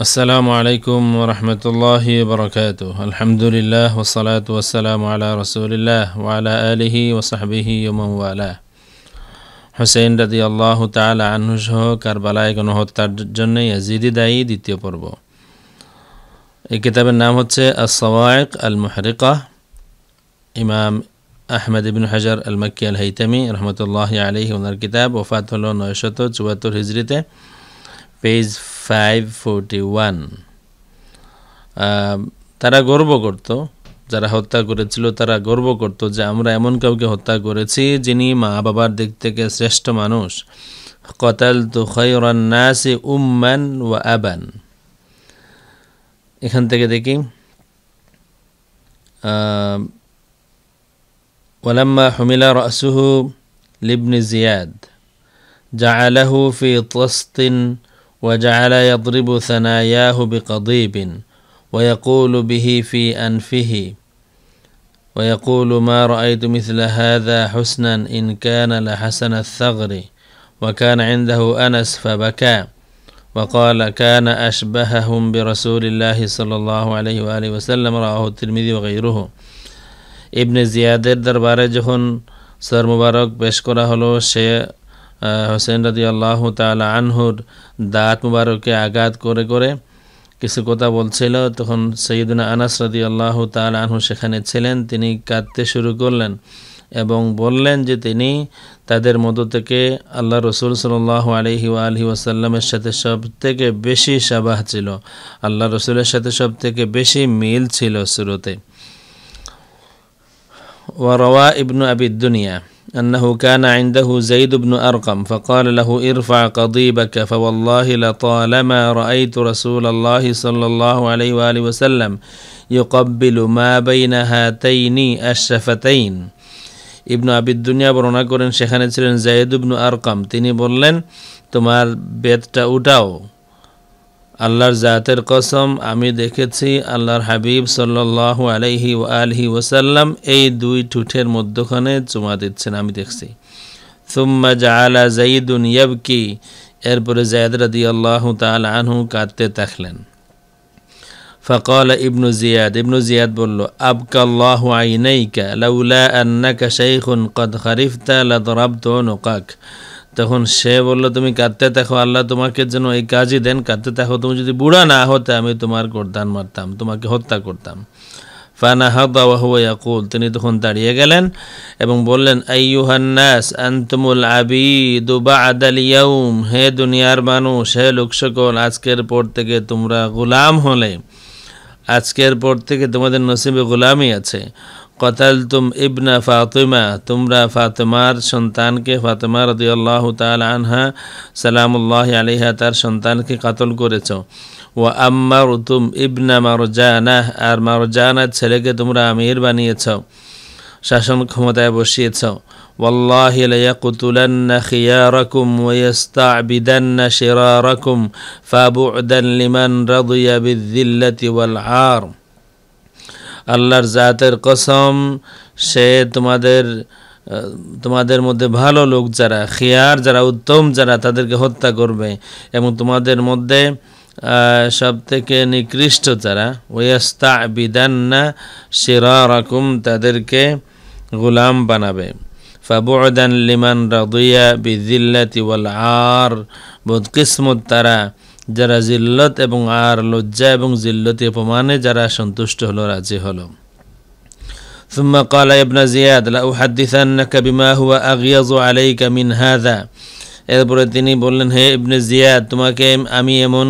السلام عليكم ورحمة الله وبركاته الحمد لله والصلاة والسلام على رسول الله وعلى آله وصحبه ومن والاه হোসেন রাজি আল্লাহ তালা আহ্নসহ কারবালায় গণহত্যার জন্য ইয়াজিদি দায়ী দ্বিতীয় পর্ব এই কিতাবের নাম হচ্ছে আসওয়ায়ক আল মুহরিকাহ ইমাম আহমেদ ইবিন হাজার আল মাক্কি আল হাইতামি রহমতুল্লাহ আলহি ওনার কিতাব ওফাত হল নয়শত চুয়াত্তর হিজড়িতে পেজ ফাইভ ওয়ান তারা গর্ব করত যারা হত্যা করেছিল তারা গর্ব করত যে আমরা এমন কাউকে হত্যা করেছি যিনি মা বাবার দিক থেকে শ্রেষ্ঠ মানুষ কতাল তো খৈরন্নাসে উম্মান ও আবান এখান থেকে দেখি ওলাম্মা হমিলা রসুহু লিবনি জিয়াদ আলাহু ফি তস্তিন وجعل يضرب ثناياه بقضيب ويقول به في أنفه ويقول ما رأيت مثل هذا حسنا إن كان لحسن الثغر وكان عنده أنس فبكى وقال كان أشبههم برسول الله صلى الله عليه وآله وسلم رواه الترمذي وغيره ابن زياد دربار جهن سر مبارك بشكره له شيء হোসেন রাজি আল্লাহ তালা আনহুর দাঁত মুবারককে আঘাত করে করে কিছু কথা বলছিল তখন সৈয়দনা আনাস রাদি আল্লাহ তাল আনহু সেখানে ছিলেন তিনি কাঁদতে শুরু করলেন এবং বললেন যে তিনি তাদের মতো থেকে আল্লাহ রসুল সাল্লাহ আলহি আলহি ওয়াসাল্লামের সাথে সব থেকে বেশি সাবাহ ছিল আল্লাহ রসুলের সাথে সব থেকে বেশি মিল ছিল শুরুতে ওয়ারওয়া ইবনু আবিদ্দুনিয়া أنه كان عنده زيد بن أرقم فقال له ارفع قضيبك فوالله لطالما رأيت رسول الله صلى الله عليه وآله وسلم يقبل ما بين هاتين الشفتين ابن أبي الدنيا করেন সেখানে شيخان زيد بن أرقم তিনি بولن تمار بيت تأوتاو আল্লাহর জাতের কসম আমি দেখেছি আল্লাহর হাবিব সাল্লাহ আলহি ও আলহি ওসাল্লাম এই দুই ঠুঠের মধ্যখানে চুমা দিচ্ছেন আমি দেখছি সুম্মা জালা জঈদুন ইয়াবকি এরপরে জায়দ রাদি আল্লাহ তাল আনহু কাঁদতে থাকলেন ফকল ইবনু জিয়াদ ইবনু জিয়াদ বলল আবকাল্লাহ আইনাইকা লাউলা আন্নাকা শাইখুন কদ খরিফতা লদরাবত নকাক তখন সে বলল তুমি কাঁদতে দেখো আল্লাহ তোমাকে যেন এই কাজই দেন কাঁদতে দেখো তুমি যদি বুড়া না হতে আমি তোমার করদান মারতাম তোমাকে হত্যা করতাম ফানা ইয়াকুল তিনি তখন দাঁড়িয়ে গেলেন এবং বললেন আইয়ুহান্নাস আন্তমুল আবিদু বা আদাল ইয়াউম হে দুনিয়ার মানুষ হে লোকসকল আজকের পর থেকে তোমরা গোলাম হলে আজকের পর থেকে তোমাদের নসিবে গোলামই আছে কতাল তুম ইবনা ফাতেমা তোমরা ফাতেমার সন্তানকে ফাতেমা রদি আল্লাহ তাল আনহা সালামুল্লাহ আলিহা তার সন্তানকে কাতল করেছ ও আম্মার তুম ইবনা মারজানা আর মারজানার ছেলেকে তোমরা আমির বানিয়েছ শাসন ক্ষমতায় বসিয়েছ والله ليقتلن خياركم ويستعبدن شراركم فبعدا لمن رضي بالذلة والعار আল্লাহর জাতের কসম সে তোমাদের তোমাদের মধ্যে ভালো লোক যারা খিয়ার যারা উত্তম যারা তাদেরকে হত্যা করবে এবং তোমাদের মধ্যে সব থেকে নিকৃষ্ট যারা ওয়াস্তা বিদান্না সেরা রকম তাদেরকে গোলাম বানাবে ফাবুদান লিমান রদুয়া বিজিল্লা তিওয়াল আর বোধ কিসমত তারা যারা জিল্লত এবং আর লজ্জা এবং জিল্লতি অপমানে যারা সন্তুষ্ট হলো রাজি হলো ثم قال ابن زياد بما هو عليك من هذا এরপরে তিনি বললেন হে ইবনে জিয়াদ তোমাকে আমি এমন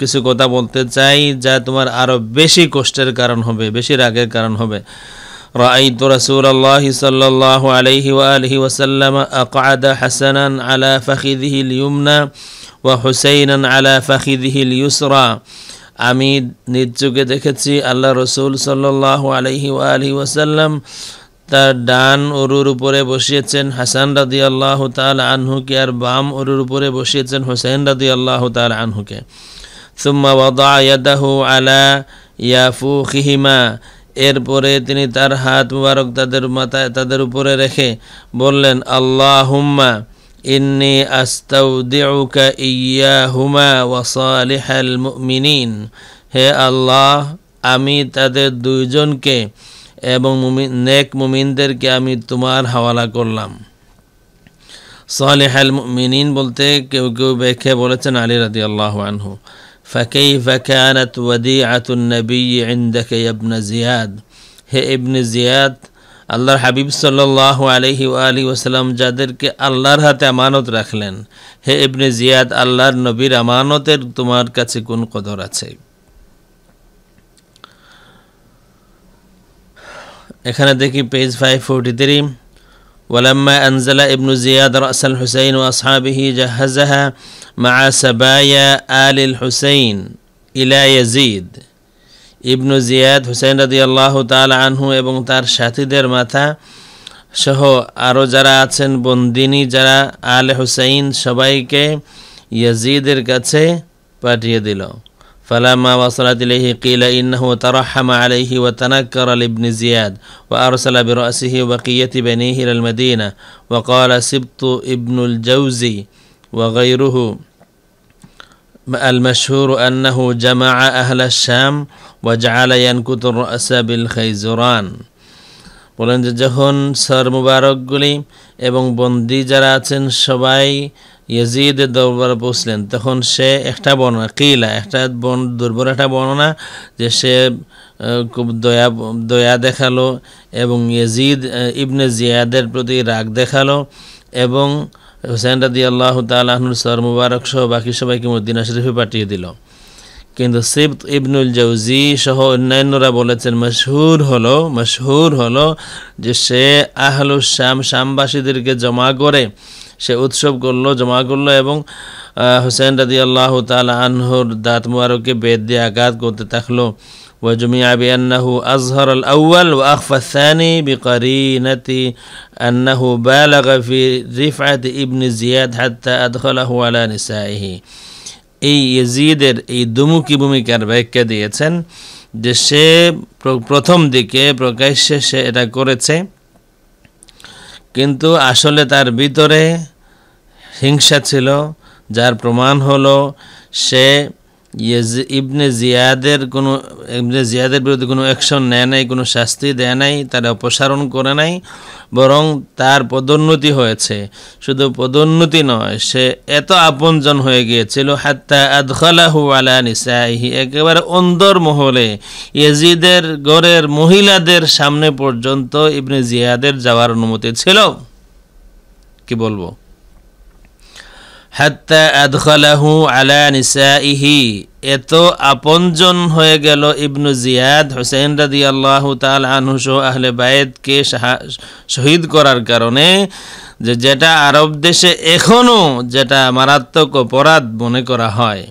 কিছু কথা বলতে চাই যা তোমার আরো বেশি কষ্টের কারণ হবে বেশি রাগের কারণ হবে رأيت رسول الله صلى الله عليه وسلم حسنا على فخذه اليمنى وحسينا على فخذه اليسرى আমি নিজ চোখে দেখেছি আল্লাহ রসুল সাল্লাহ আলহি আলহি ওয়াসাল্লাম তার ডান অরুর উপরে বসিয়েছেন হাসান রাদি আল্লাহ তাল আনহুকে আর বাম অরুর উপরে বসিয়েছেন হোসেন রাদি আল্লাহ তাল আনহুকে সুম্মা ওয়াদা ইয়াদাহু আলা ইয়াফু খিহিমা এরপরে তিনি তার হাত মুবারক তাদের মাথায় তাদের উপরে রেখে বললেন আল্লাহ হুম্মা إني أستودعك إياهما وصالح المؤمنين হে আল্লাহ আমি তাদের দুইজনকে এবং নেক মুমিনদেরকে আমি তোমার হাওয়ালা করলাম সালেহাল মিনিন বলতে কেউ কেউ ব্যাখ্যা বলেছেন আলী রাদি আল্লাহ আনহু فكيف كانت وديعة النبي عندك يا ابن زياد হে ইবনে জিয়াদ আল্লাহর হাবিব সাল্লাহ আলহি আলী ওসালাম যাদেরকে আল্লাহর হাতে আমানত রাখলেন হে ইবনে জিয়াদ আল্লাহর নবীর আমানতের তোমার কাছে কোন কদর আছে এখানে দেখি পেজ ফাইভ ফোরটি থ্রি ولما أنزل ابن زياد رأس الحسين وأصحابه جهزها مع سبايا آل الحسين إلى يزيد ইবনু জিয়াদ হুসাইন রাদি আল্লাহ তাল আনহু এবং তার সাথীদের মাথা সহ আরও যারা আছেন বন্দিনী যারা আলে হুসাইন সবাইকে ইয়াজিদের কাছে পাঠিয়ে দিল فلما وصلت إليه قيل إنه ترحم عليه وتنكر لابن زياد وأرسل برأسه وبقية بنيه إلى المدينة وقال سبط ابن الجوزي وغيره المشهور أنه جمع أهل الشام ওয়াজাল ইয়ানকুতুর আসাবিল খাইজুরান বলেন যে যখন সর মুবারকগুলি এবং বন্দি যারা আছেন সবাই ইয়াজিদের দরবারে পৌঁছলেন তখন সে একটা বর্ণনা কিলা একটা বন দুর্বল একটা বর্ণনা যে সে খুব দয়া দয়া দেখালো এবং ইয়াজিদ ইবনে জিয়াদের প্রতি রাগ দেখালো এবং হোসেন রাদি আল্লাহ তালাহনুর সর মুবারক সহ বাকি সবাইকে মদিনা শরীফে পাঠিয়ে দিল কিন্তু সিবত ইবনুল জৌজি সহ অন্যান্যরা বলেছেন মশহুর হলো মশহুর হলো যে সে আহলু শ্যাম শ্যামবাসীদেরকে জমা করে সে উৎসব করলো জমা করলো এবং হুসেন রাজি আল্লাহ তাল আনহুর দাঁত মুবারককে বেদ দিয়ে আঘাত করতে থাকলো وجميع بأنه أظهر الأول وأخفى الثاني بقرينة أنه بالغ في رفعة ابن زياد حتى أدخله على نسائه এই ইজিদের এই দুমুখী ভূমিকার ব্যাখ্যা দিয়েছেন যে সে প্রথম দিকে প্রকাশ্যে সে এটা করেছে কিন্তু আসলে তার ভিতরে হিংসা ছিল যার প্রমাণ হলো সে ইবনে জিয়াদের কোনো ইবনে জিয়াদের বিরুদ্ধে কোনো অ্যাকশন নেয় নাই কোনো শাস্তি দেয় নাই তারা অপসারণ করে নাই বরং তার পদোন্নতি হয়েছে শুধু পদোন্নতি নয় সে এত আপনজন হয়ে গিয়েছিল হাত্তা আদখালাহু আলা নিসাইহি একেবারে অন্দর মহলে ইয়েজিদের গড়ের মহিলাদের সামনে পর্যন্ত ইবনে জিয়াদের যাওয়ার অনুমতি ছিল কি বলবো হাত্তা আদখালাহু আলা নিসাইহি এত আপনজন হয়ে গেল ইবনু জিয়াদ হোসেন রাদি আল্লাহ তাল আনহুসো আহলে বায়েদকে শহীদ করার কারণে যে যেটা আরব দেশে এখনও যেটা মারাত্মক অপরাধ মনে করা হয়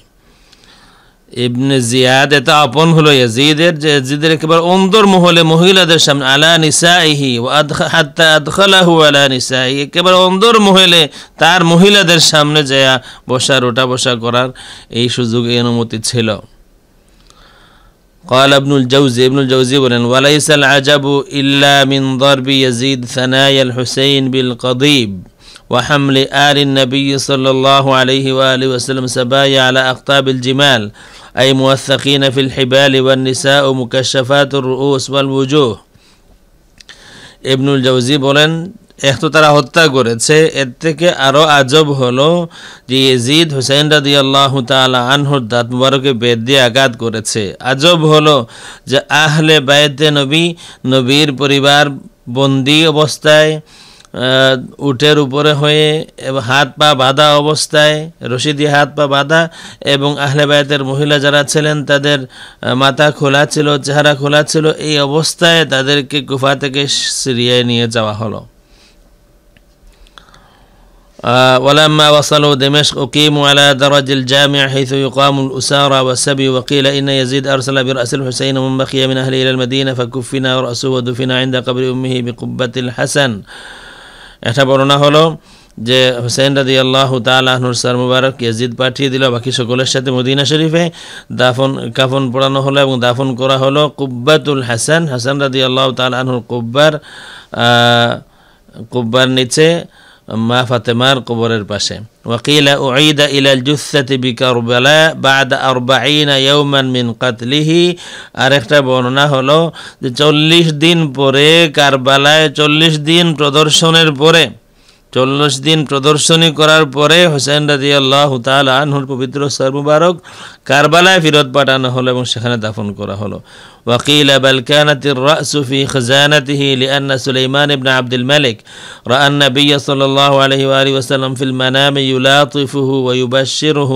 ইবনে জিয়াদ এটা আপন হলো ইয়াজিদের যে ইয়াজিদের একেবারে অন্তর মহলে মহিলাদের সামনে আলা নিসাইহি হাত্তা আদখালাহু আলা নিসাই একেবারে অন্তর মহলে তার মহিলাদের সামনে যায়া বসা ওটা বসা করার এই সুযোগ এই অনুমতি ছিল قال ابن الجوزي ابن الجوزي বলেন وليس العجب الا من ضرب يزيد ثنايا الحسين بالقضيب وحمل آل النبي صلى الله عليه وآله وسلم سبايا على أقطاب الجمال أي موثقين في الحبال والنساء مكشفات الرؤوس والوجوه ইবনুল الجوزي বলেন এত তারা হত্যা করেছে এর থেকে আরও আজব হলো যে ইজিদ হুসাইন রাদি আল্লাহ তালা আনহুর দাঁত মুবারকে বেদ দিয়ে আঘাত করেছে আজব হলো যে আহলে বায়েতে নবী নবীর পরিবার বন্দি অবস্থায় উটের উপরে হয়ে এবং হাত পা বাঁধা অবস্থায় রশি দিয়ে হাত পা বাঁধা এবং আহলেবায়তের মহিলা যারা ছিলেন তাদের মাথা খোলা ছিল চেহারা খোলা ছিল এই অবস্থায় তাদেরকে গুফা থেকে সিরিয়ায় নিয়ে যাওয়া হলো ولما وصلوا دمشق أقيموا على درج الجامع حيث يقام الأسارى والسبي وقيل إن يزيد أرسل برأس الحسين من بقي من أهله إلى المدينة فكفنا رأسه ودفن عند قبر أمه بقبة الحسن একটা বর্ণনা হলো যে হুসেন রাজি আল্লাহ তালাহ নুরসার মুবারক ইয়াজিদ পাঠিয়ে দিল বাকি সকলের সাথে মদিনা শরীফে দাফন কাফন পড়ানো হলো এবং দাফন করা হলো কুব্বাতুল হাসান হাসান রাজি আল্লাহ তালাহনুর কুব্বার কুব্বার নিচে মা ফাতেমার কবরের পাশে ওয়াকিলা উঈদা ইলাল জুসাতি বিকারবালা বাদ আরবাঈনা ইয়াউমান মিন কাতলিহি আর একটা বর্ণনা হলো যে চল্লিশ দিন পরে কারবালায় চল্লিশ দিন প্রদর্শনের পরে চল্লিশ দিন প্রদর্শনী করার পরে হোসেন রাজি আল্লাহ তাল আনহুর পবিত্র সর্ববারক কারবালায় ফিরত পাঠানো হলো এবং সেখানে দাফন করা হলো وقيل بل كانت الرأس في خزانته لأن سليمان بن عبد الملك رأى النبي صلى الله عليه وآله وسلم في المنام يلاطفه ويبشره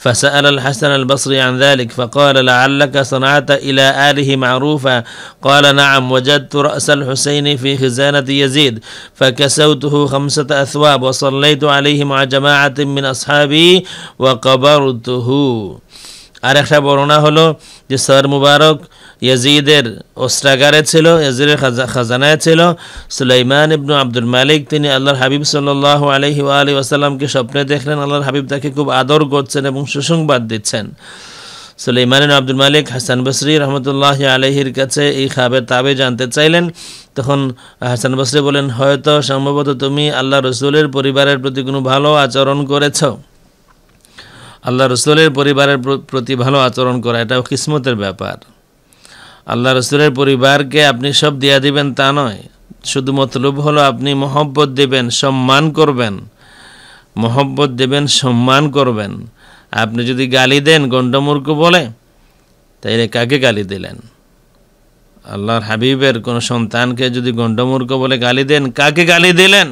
فسأل الحسن البصري عن ذلك فقال لعلك صنعت إلى آله معروفا قال نعم وجدت رأس الحسين في خزانة يزيد فكسوته خمسة أثواب وصليت عليه مع جماعة من أصحابي وقبرته আর একটা বর্ণনা হলো যে স্যার মুবারক ইয়াজিদের অস্ত্রাগারে ছিল ইয়াজিদের খাজানায় ছিল সুলাইমান ইবনু আব্দুল মালিক তিনি আল্লাহর হাবিব সাল্লাহ আলহি আলী আসাল্লামকে স্বপ্নে দেখলেন আল্লাহর হাবিব তাকে খুব আদর করছেন এবং সুসংবাদ দিচ্ছেন সুলাইমান আব্দুল মালিক হাসান বসরি রহমতুল্লাহ আলহির কাছে এই খাবের তাবে জানতে চাইলেন তখন হাসান বসরি বলেন হয়তো সম্ভবত তুমি আল্লাহ রসুলের পরিবারের প্রতি কোনো ভালো আচরণ করেছ আল্লাহ রসুলের পরিবারের প্রতি ভালো আচরণ করা এটা কিসমতের ব্যাপার আল্লাহ রসুলের পরিবারকে আপনি সব দিয়া দিবেন তা নয় শুধু মতলব হলো আপনি মহব্বত দেবেন সম্মান করবেন মহব্বত দেবেন সম্মান করবেন আপনি যদি গালি দেন গণ্ডমূর্খ বলে তাইলে কাকে গালি দিলেন আল্লাহর হাবিবের কোনো সন্তানকে যদি গণ্ডমূর্খ বলে গালি দেন কাকে গালি দিলেন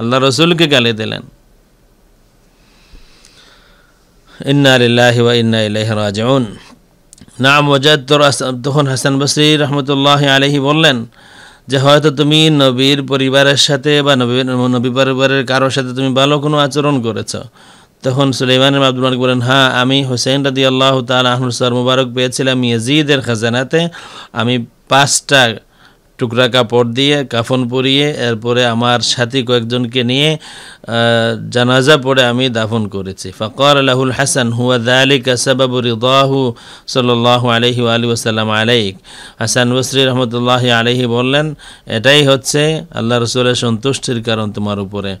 আল্লাহ রসুলকে গালি দিলেন ইন্না আলিল্লাহ ইন্না ইলাইহি রাজিউন না মোজাদ্দর তখন হাসান বসরি রহমতুল্লাহ আলহি বললেন যে হয়তো তুমি নবীর পরিবারের সাথে বা নবীর নবী পরিবারের কারোর সাথে তুমি ভালো কোনো আচরণ করেছ তখন সুলেমান আব্দুল মালিক বলেন হ্যাঁ আমি হুসেন রাদি আল্লাহ তাল আহমদ সর মুবারক পেয়েছিলাম ইয়াজিদের খাজানাতে আমি পাঁচটা টুকরা কাপড় দিয়ে কাফন পরিয়ে এরপরে আমার সাথী কয়েকজনকে নিয়ে জানাজা পড়ে আমি দাফন করেছি ফকর আলাহুল হাসান হুয়া দালিক সাবাবু রিদাহু সাল্লাহ আলহি আলী ওসাল্লাম আলাইক হাসান বসরি রহমতুল্লাহ আলহি বললেন এটাই হচ্ছে আল্লাহ রসুলের সন্তুষ্টির কারণ তোমার উপরে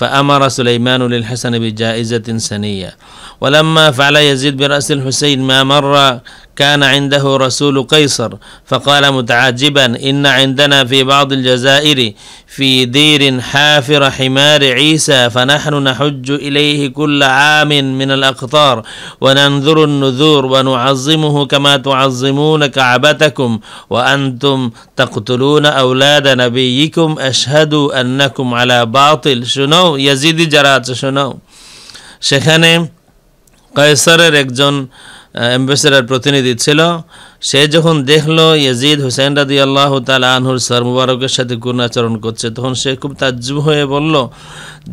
فأمر سليمان للحسن بجائزة سنية ولما فعل يزيد برأس الحسين ما مر كان عنده رسول قيصر فقال متعجبا إن عندنا في بعض الجزائر في دير حافر حمار عيسى فنحن نحج إليه كل عام من الأقطار وننذر النذور ونعظمه كما تعظمون كعبتكم وأنتم تقتلون أولاد نبيكم أشهدوا أنكم على باطل شنو يزيد جرات شنو সেখানে قيصر رجل অ্যাম্বাসেডার প্রতিনিধি ছিল সে যখন দেখলো ইয়াজিদ হুসেন রাদি আল্লাহ তালা আনহুর সর মুবারকের সাথে গুণাচরণ করছে তখন সে খুব তাজ্জুব হয়ে বলল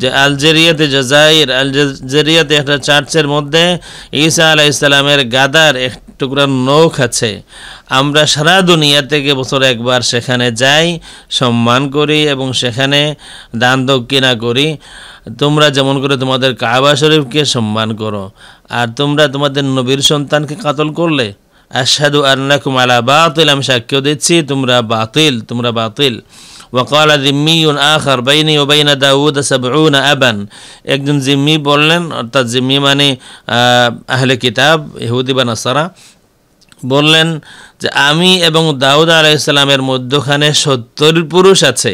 যে আলজেরিয়াতে জাজাইর আলজেরিয়াতে একটা চার্চের মধ্যে ঈসা আলাহ ইসলামের গাদার এক টুকরা নৌক আছে আমরা সারা দুনিয়া থেকে বছর একবার সেখানে যাই সম্মান করি এবং সেখানে দান দক্ষিণা করি তোমরা যেমন করে তোমাদের কাবা শরীফকে সম্মান করো আর তোমরা তোমাদের নবীর সন্তানকে কাতল করলে আশাদু আল্লাহ কুমালা বাতিল আমি সাক্ষ্য দিচ্ছি তোমরা বাতিল তোমরা বাতিল ওয়াকাল জিম্মিউন আখর বাইনি ও বাইনা দাউদ সাবরুন আবান একজন জিম্মি বললেন অর্থাৎ জিম্মি মানে আহলে কিতাব ইহুদি বা নাসারা বললেন যে আমি এবং দাউদ আলাইসাল্লামের মধ্যখানে সত্তর পুরুষ আছে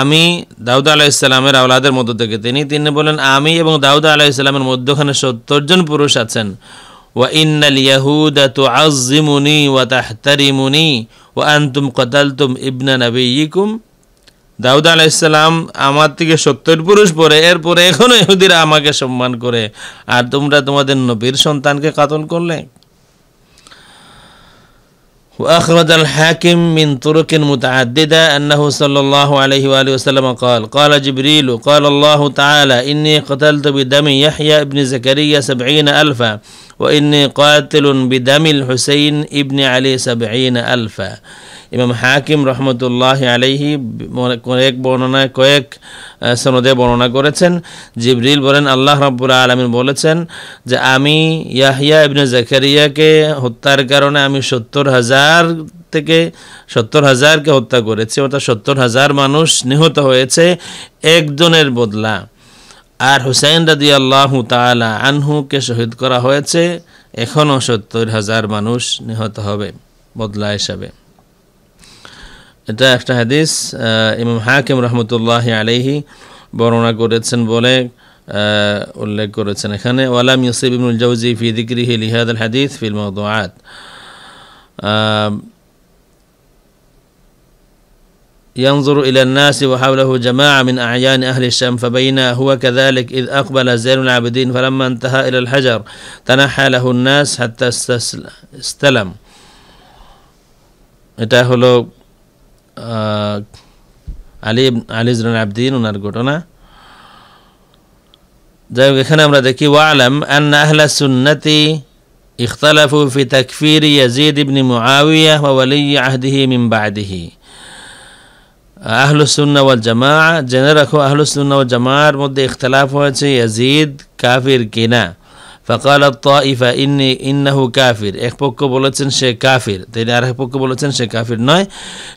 আমি দাউদ আলাইসাল্লামের আওলাদের মধ্য থেকে তিনি তিনি বলেন আমি এবং দাউদ আলাইসাল্লামের মধ্যখানে সত্তর জন পুরুষ আছেন وإن اليهود تعظمني وتحترمني وأنتم قتلتم ابن نبيكم দাউদ আলাইসাল্লাম আমার থেকে সত্তর পুরুষ পরে এরপরে এখনো ইহুদিরা আমাকে সম্মান করে আর তোমরা তোমাদের নবীর সন্তানকে কাতল করলে وأخرج الحاكم من طرق متعددة أنه صلى الله عليه وآله وسلم قال قال جبريل قال الله تعالى إني قتلت بدم يحيى بن زكريا سبعين ألفا ওয়াইনে কয়াতিলুন বিদামিল হুসাইন ইবনে আলী সাবঈন আলফা ইমাম হাকিম রহমতুল্লাহ আলহি কয়েক বর্ণনায় কয়েক সনদে বর্ণনা করেছেন জিবরিল বলেন আল্লাহ রব্বুল আলমিন বলেছেন যে আমি ইয়াহিয়া ইবনে জাকারিয়াকে হত্যার কারণে আমি সত্তর হাজার থেকে সত্তর হাজারকে হত্যা করেছি অর্থাৎ সত্তর হাজার মানুষ নিহত হয়েছে একজনের বদলা আর হুসাইন রাজি আল্লাহ তালা আনহুকে শহীদ করা হয়েছে এখনও সত্তর হাজার মানুষ নিহত হবে বদলা হিসাবে এটা একটা হাদিস ইমাম হাকিম রহমতুল্লাহ আলহি বর্ণনা করেছেন বলে উল্লেখ করেছেন এখানে ওয়ালাম ইউসিফ ইবনুল জৌজি ফি দিক্রিহি লিহাদ আল হাদিস ফিল মদোয়াত ينظر إلى الناس وحوله جماعة من أعيان أهل الشام فبينا هو كذلك إذ أقبل زين العابدين فلما انتهى إلى الحجر تنحى له الناس حتى استلم এটা له علي بن علي আবদিন ওনার ঘটনা যাই হোক এখানে আমরা দেখি أن أهل السنة اختلفوا في تكفير يزيد بن معاوية وولي عهده من بعده আহলু সুন্না ওয়াল জামা জেনে রাখো আহলু সুন্না ওয়াল জামার মধ্যে ইখতলাফ হয়েছে ইয়াজিদ কাফির কিনা فقال الطائفة إني إنه كافر إخبوك بولتن شي كافر تيني أرى إخبوك بولتن شي كافر ناي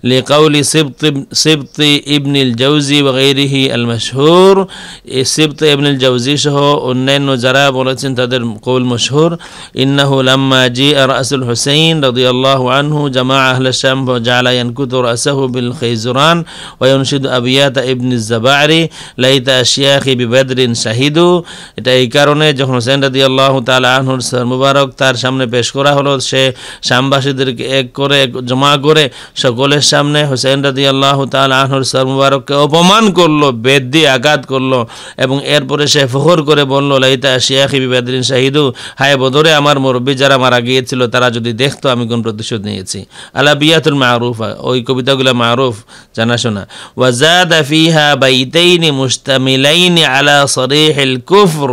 لقول سبط ابن, سبط ابن الجوزي وغيره المشهور إيه، سبط ابن الجوزي شهو أنين جرى بولتن تدر قول مشهور إنه لما جيء رأس الحسين رضي الله عنه جماع أهل الشام وجعل ينكت رأسه بالخيزران وينشد أبيات ابن الزبعري ليت أشياخي ببدر شهدوا تأيكارونه جهن حسين رضي الله আল্লাহ সর মুবারক তার সামনে পেশ করা হলো সে শ্যামবাসীদেরকে এক করে জমা করে সকলের সামনে হোসেন রাজি আল্লাহ তালাহনুর সর মুবারককে অপমান করলো বেদ দিয়ে আঘাত করলো এবং এরপরে সে ফখর করে বললো লাইতা শিয়াখি বিবাদিন শাহিদু হায় বদরে আমার মুরব্বী যারা মারা গিয়েছিল তারা যদি দেখতো আমি কোন প্রতিশোধ নিয়েছি আলা বিয়াতুল মারুফ ওই কবিতাগুলো মারুফ জানাশোনা ওয়াজাদ ফিহা বাইতাইনি মুস্তামিলাইনি আলা সরিহিল কুফর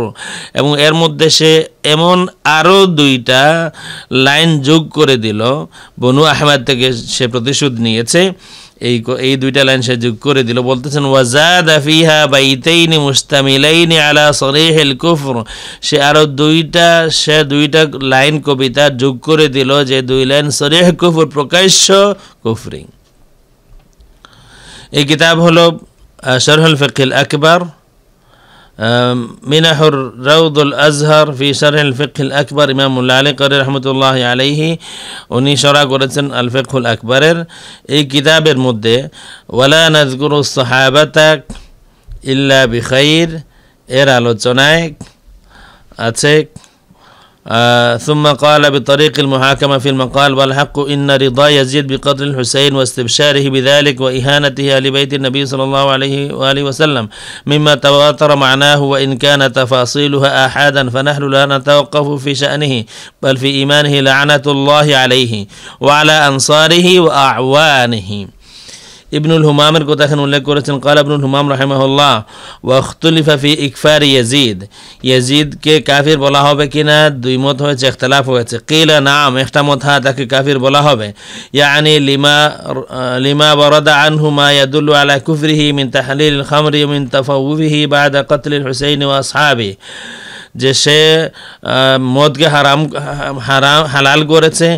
এবং এর মধ্যে সে এমন আরও দুইটা লাইন যোগ করে দিল বনু আহমেদ থেকে সে প্রতিশোধ নিয়েছে এই এই দুইটা লাইন সে যোগ করে দিল বলতেছেন ওয়াজাদ আফিহা বাইতেইনি মুস্তামিলাইনি আলা সরিহেল কুফর সে আরও দুইটা সে দুইটা লাইন কবিতা যোগ করে দিল যে দুই লাইন সরিহ কুফর প্রকাশ্য কুফরিং এই কিতাব হলো শরহুল ফকিল আকবর منح الروض الأزهর في شرح الفقه الأكبر ইমাম আলী করে রহমতুল্লাহ আলাইহি উনি সরা করেছেন আল ফিকহুল আকবরের এই কিতাবের মধ্যে ওয়ালা নাজগুরু সাহাবাতাক ইল্লা বিখাইর এর আলোচনায় আছে آه، ثم قال بطريق المحاكمة في المقال والحق إن رضا يزيد بقتل الحسين واستبشاره بذلك وإهانته لبيت النبي صلى الله عليه وآله وسلم مما تواتر معناه وإن كان تفاصيلها آحادا فنحن لا نتوقف في شأنه بل في إيمانه لعنة الله عليه وعلى أنصاره وأعوانه ইবনুল হুমামের কথা এখানে উল্লেখ করেছেন কাল ইবনুল হুমাম রাহেমাহুল্লাহ ওয়াখতুলিফা ফি ইকফার ইয়াজিদ ইয়াজিদকে কাফির বলা হবে কিনা দুই মত হয়েছে ইখতলাফ হয়েছে কিলা নাম একটা মত হ্যাঁ তাকে কাফির বলা হবে ইয়ানি লিমা লিমা বরদা আনহু মা ইয়াদুল্লু আলা কুফরিহি মিন তাহলিল খামরি মিন তাফাউবিহি বাদা কতলিল হুসাইন ওয়া আসহাবি যে সে মদকে হারাম হারাম হালাল করেছে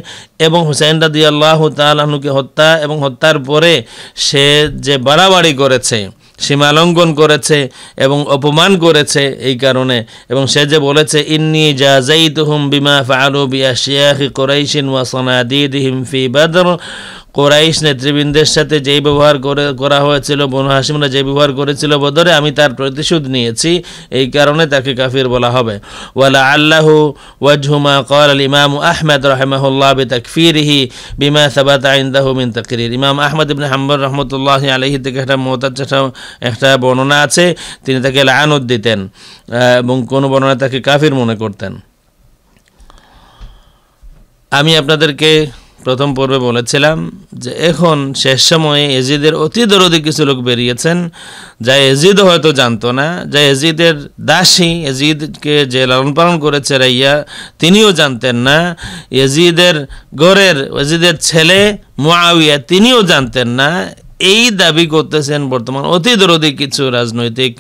এবং হুসাইন রাদি আল্লাহ তালুকে হত্যা এবং হত্যার পরে সে যে বাড়াবাড়ি করেছে সীমালঙ্ঘন করেছে এবং অপমান করেছে এই কারণে এবং সে যে বলেছে ইন্নি জা হুম বিমা শিয়া কোরাইশিন ওয়াসনা দিদ হিম ফি বাদর কোরাইশ নেতৃবৃন্দের সাথে যেই ব্যবহার করে করা হয়েছিল বনু হাসিমরা যে ব্যবহার করেছিল বদরে আমি তার প্রতিশোধ নিয়েছি এই কারণে তাকে কাফির বলা হবে ওয়ালা আল্লাহ ওয়াজহুমা কর আল ইমাম আহমেদ রহমাহুল্লাহ বি তাকফিরহি বিমা সাবাত আইন্দাহু মিন তাকরির ইমাম আহমদ ইবনে হাম্বর রহমতুল্লাহ আলহি থেকে একটা মোহতাজ একটা বর্ণনা আছে তিনি তাকে লায়নত দিতেন এবং কোনো বর্ণনা তাকে কাফির মনে করতেন আমি আপনাদেরকে প্রথম পর্বে বলেছিলাম যে এখন শেষ সময়ে এজিদের অতি দরদি কিছু লোক বেরিয়েছেন যা এজিদ হয়তো জানতো না যা এজিদের দাসী এজিদকে যে লালন পালন করেছে রাইয়া তিনিও জানতেন না এজিদের গড়ের এজিদের ছেলে মুআউয়া তিনিও জানতেন না এই দাবি করতেছেন বর্তমান অতি দরদি কিছু রাজনৈতিক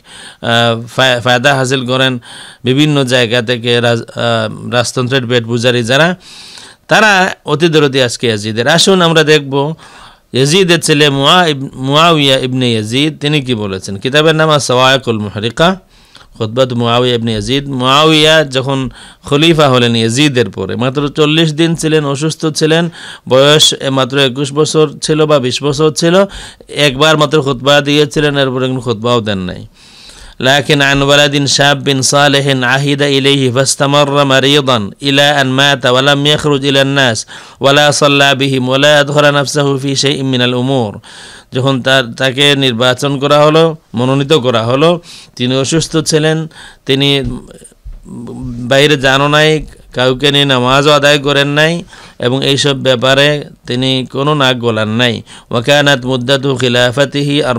ফায়দা হাসিল করেন বিভিন্ন জায়গা থেকে রাজতন্ত্রের পেট পূজারি যারা তারা অতি আজকে ইয়াজিদের আসুন আমরা দেখব ইয়াজিদের ছেলে মুয়া মুয়াউয়া ইবনে ইয়াজিদ তিনি কি বলেছেন কিতাবের নাম সওয়ায়কুল মুহরিকা খোদবাত মুয়াউয়া ইবনে ইয়াজিদ মুয়াউয়া যখন খলিফা হলেন ইয়াজিদের পরে মাত্র চল্লিশ দিন ছিলেন অসুস্থ ছিলেন বয়স মাত্র একুশ বছর ছিল বা বিশ বছর ছিল একবার মাত্র খুতবা দিয়েছিলেন এরপরে কিন্তু খোদবাও দেন নাই لكن عن ولد شاب صالح عهد إليه فاستمر مريضا إلى أن مات ولم يخرج إلى الناس ولا صلى بهم ولا أدخل نفسه في شيء من الأمور যখন তার তাকে নির্বাচন করা হলো মনোনীত করা হলো তিনি অসুস্থ ছিলেন তিনি বাইরে জানো নাই কাউকে নিয়ে নামাজও আদায় করেন নাই এবং এইসব ব্যাপারে তিনি কোনো নাক গোলান নাই ওয়াকানাত মুদ্দাতু খিলাফাতিহি আর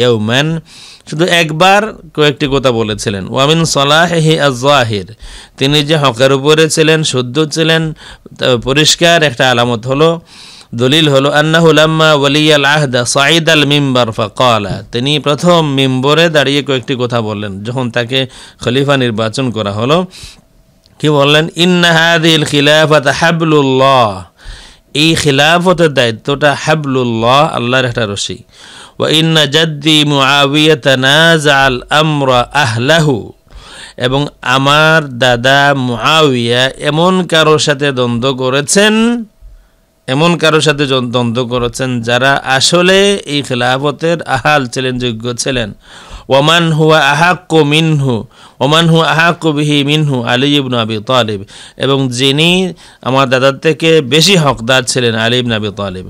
ইয়াউমান শুধু একবার কয়েকটি কথা বলেছিলেন ওয়ামিন সলাহি আজাহির তিনি যে হকের উপরে ছিলেন শুদ্ধ ছিলেন পরিষ্কার একটা আলামত হলো দলিল হলো আন্নাহু লাম্মা ওয়ালিয়াল আহদা সাঈদ আল মিম্বার ফাকালা তিনি প্রথম মিম্বরে দাঁড়িয়ে কয়েকটি কথা বললেন যখন তাকে খলিফা নির্বাচন করা হলো কি বললেন ইন্নাহাদিল খিলাফত হাবলুল্লাহ এই খিলাফতের দায়িত্বটা হাবলুল্লাহ আল্লাহর একটা রসি ওয়া ইন্না জাদ্দি নাজাল আমরা আহলাহু এবং আমার দাদা মুআবিয়া এমন কারোর সাথে দ্বন্দ্ব করেছেন এমন কারোর সাথে দ্বন্দ্ব করেছেন যারা আসলে এই খিলাফতের আহাল ছিলেন যোগ্য ছিলেন ওয়ামান হুয়া আহাক্কু মিনহু ওমানহু হু আহাকুবিহি মিনহু আলী ইবনু আবি তালিব এবং যিনি আমার দাদার থেকে বেশি হকদার ছিলেন আলী ইবন আবি তালিব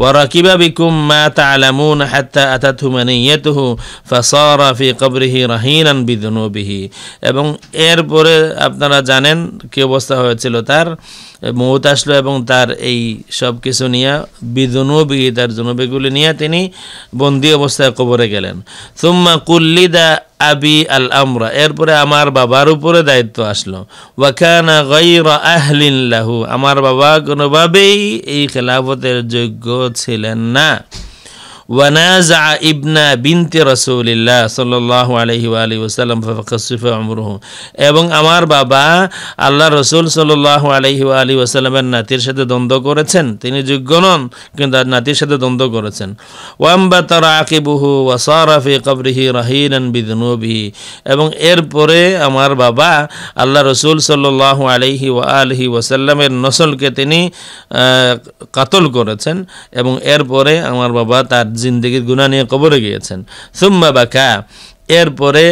ওয়ারাকিবা বিকুম মা তালামুন হাত্তা আতাতহু ইয়েতুহু ফাসারা ফি কবরিহি রাহিনান বিদুনুবিহি এবং এরপরে আপনারা জানেন কি অবস্থা হয়েছিল তার মৌত আসলো এবং তার এই সব কিছু নিয়ে বিদুনুবিহি তার জনবিগুলি নিয়ে তিনি বন্দি অবস্থায় কবরে গেলেন সুম্মা কুল্লিদা আবি আল আমরা এরপরে আমার বাবার উপরে দায়িত্ব আসলো ওয়াখানা গৈরা আহলিন লাহু আমার বাবা কোনোভাবেই এই খেলাফতের যোগ্য ছিলেন না ওয়ানাজা ইবনা বিনতে রসৌলিল্লাহ সাল্লাহ আলহি আলী ওসালাম ফসিফা আমরুহ এবং আমার বাবা আল্লাহ রসুল সাল্লাহ আলহি আলী ওসালামের নাতির সাথে দ্বন্দ্ব করেছেন তিনি যোগ্য নন কিন্তু তার নাতির সাথে দ্বন্দ্ব করেছেন ওয়াম্বা তারা আকিবুহু ওয়াসারাফি কবরিহি রাহিন বিদনুবিহি এবং এরপরে আমার বাবা আল্লাহ রসুল সাল্লাহ আলহি আলহি ওয়াসাল্লামের নসলকে তিনি কাতল করেছেন এবং এরপরে আমার বাবা তার জিন্দিগির গুণা নিয়ে কবরে গিয়েছেন সুম্মা বাকা এরপরে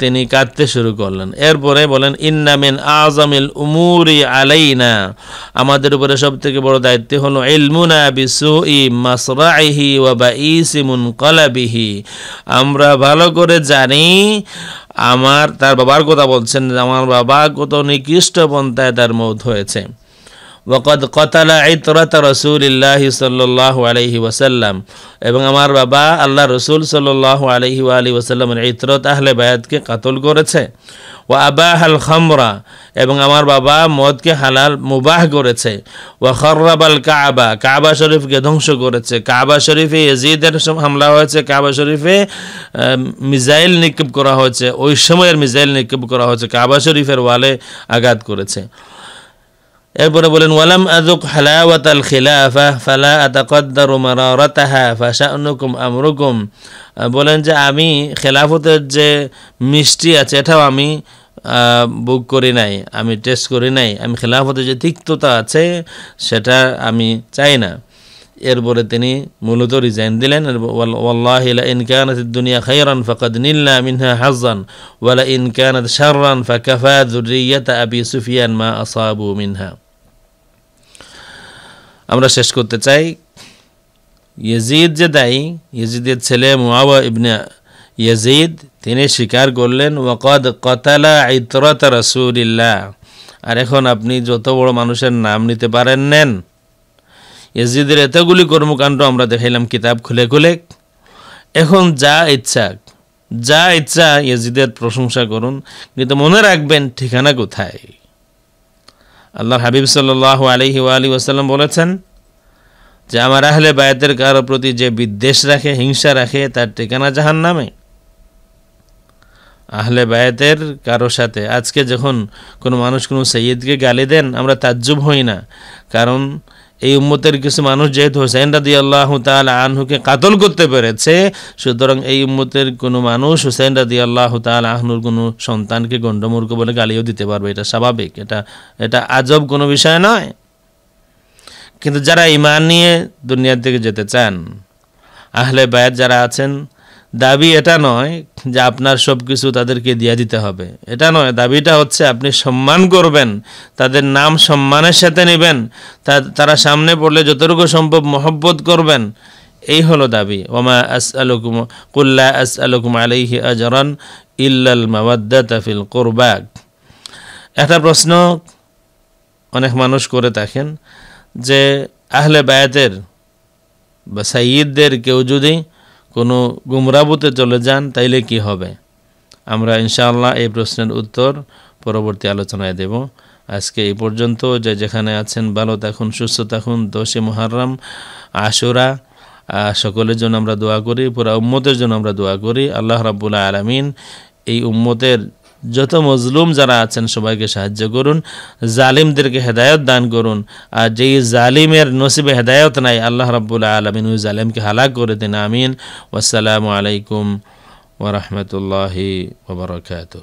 তিনি কাঁদতে শুরু করলেন এরপরে বলেন ইন্নামিন আজমিল উমুরি আলাইনা আমাদের উপরে সব থেকে বড় দায়িত্ব হলো ইলমুনা বিসু ই মাসরাহি ওয়াবা ইসিমুন কলাবিহি আমরা ভালো করে জানি আমার তার বাবার কথা বলছেন আমার বাবা কত নিকৃষ্ট পন্থায় তার মত হয়েছে ওকদ কতালা ইতরত রসুলিল্লাহ সাল্লাহ আলহি ওসাল্লাম এবং আমার বাবা আল্লাহ রসুল সাল্লাহ আলহি আলি ওসাল্লামের ইতরত আহলে বায়াতকে কাতল করেছে ও আবা হাল খমরা এবং আমার বাবা মদকে হালাল মুবাহ করেছে ও খর্রাবাল কাবা কাবা শরীফকে ধ্বংস করেছে কাবা শরীফে এজিদের হামলা হয়েছে কাবা শরীফে মিজাইল নিক্ষেপ করা হয়েছে ওই সময়ের মিজাইল নিক্ষেপ করা হয়েছে কাবা শরীফের ওয়ালে আঘাত করেছে এরপরে বলেন ওয়ালাম আজুক আল খিলাফা ফালা আতাকদ্দারু মারারাতাহা ফাশানুকুম আমরুকুম বলেন যে আমি খেলাফতের যে মিষ্টি আছে এটাও আমি বুক করি নাই আমি টেস্ট করি নাই আমি খেলাফতের যে তিক্ততা আছে সেটা আমি চাই না এরপরে তিনি মূলত রিজাইন দিলেন ওয়াল্লাহিলা ইনকানাত দুনিয়া খাইরান ফাকাদ নিল্লা মিনহা হাজান ওয়ালা ইনকানাত শাররান ফাকাফা জুরিয়াত আবি সুফিয়ান মা আসাবু মিনহা আমরা শেষ করতে চাই ইয়েজিদ যে দায়ী ইয়েজিদের ছেলে মুআওয়া ইবনে ইয়াজিদ তিনি স্বীকার করলেন ওয়াকদ কতালা ইতরত রাসুলিল্লাহ আর এখন আপনি যত বড় মানুষের নাম নিতে পারেন নেন ইয়াজিদের এতগুলি কর্মকাণ্ড আমরা দেখাইলাম কিতাব খুলে খুলে এখন যা ইচ্ছা যা ইচ্ছা ইয়েজিদের প্রশংসা করুন কিন্তু মনে রাখবেন ঠিকানা কোথায় আল্লাহ হাবিব সাল্লাহ আলহি আলী ওসাল্লাম বলেছেন যে আমার আহলে বায়াতের কারোর প্রতি যে বিদ্বেষ রাখে হিংসা রাখে তার ঠিকানা জাহান নামে আহলে বায়াতের কারো সাথে আজকে যখন কোনো মানুষ কোনো সৈয়দকে গালি দেন আমরা তাজ্জুব হই না কারণ এই উম্মতের কিছু মানুষ যেহেতু হুসেন রাজি আল্লাহ তাল আনহুকে কাতল করতে পেরেছে সুতরাং এই উম্মতের কোনো মানুষ হুসেন রাজি আল্লাহ তাল আহনুর কোনো সন্তানকে গণ্ডমূর্খ বলে গালিও দিতে পারবে এটা স্বাভাবিক এটা এটা আজব কোনো বিষয় নয় কিন্তু যারা ইমান নিয়ে দুনিয়ার দিকে যেতে চান আহলে বায়াত যারা আছেন দাবি এটা নয় যে আপনার সব কিছু তাদেরকে দিয়ে দিতে হবে এটা নয় দাবিটা হচ্ছে আপনি সম্মান করবেন তাদের নাম সম্মানের সাথে নেবেন তারা সামনে পড়লে যতটুকু সম্ভব মহব্বত করবেন এই হলো দাবি ওমা আস আলুকুম কুল্লা আস আলুকুম আলাইহি আজরান ইল্লাল মাওয়াদ্দা তাফিল কোরবাক একটা প্রশ্ন অনেক মানুষ করে থাকেন যে আহলে বায়াতের বা সাইয়িদদের কেউ যদি কোনো গুমরাবুতে চলে যান তাইলে কি হবে আমরা ইনশাআল্লাহ এই প্রশ্নের উত্তর পরবর্তী আলোচনায় দেব আজকে এই পর্যন্ত যে যেখানে আছেন ভালো থাকুন সুস্থ থাকুন দোষে মহারম আশুরা সকলের জন্য আমরা দোয়া করি পুরা উম্মতের জন্য আমরা দোয়া করি আল্লাহ রাবুল্লাহ আলমিন এই উম্মতের যত মজলুম যারা আছেন সবাইকে সাহায্য করুন জালিমদেরকে হেদায়ত দান করুন আর যেই জালিমের নসিবে হেদায়ত নাই আল্লাহ রব্বুল্লা আলমিন ওই জালিমকে হালাক করে দিন আমিন ওসালামু আলাইকুম ওরহমতুল্লাহি ওবরকাত